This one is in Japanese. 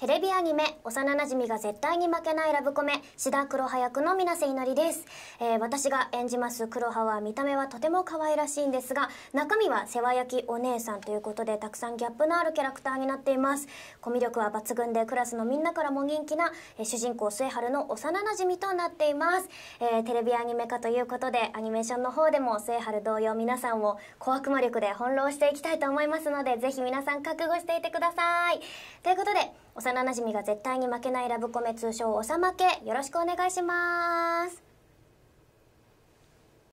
テレビアニメ幼なじみが絶対に負けないラブコメ志田黒葉役の水瀬いのりです、えー、私が演じます黒葉は見た目はとても可愛らしいんですが中身は世話焼きお姉さんということでたくさんギャップのあるキャラクターになっていますコミュ力は抜群でクラスのみんなからも人気な、えー、主人公末春の幼なじみとなっています、えー、テレビアニメ化ということでアニメーションの方でも末春同様皆さんを小悪魔力で翻弄していきたいと思いますのでぜひ皆さん覚悟していてくださいということで幼馴染が絶対に負けないラブコメ通称おさまけよろしくお願いします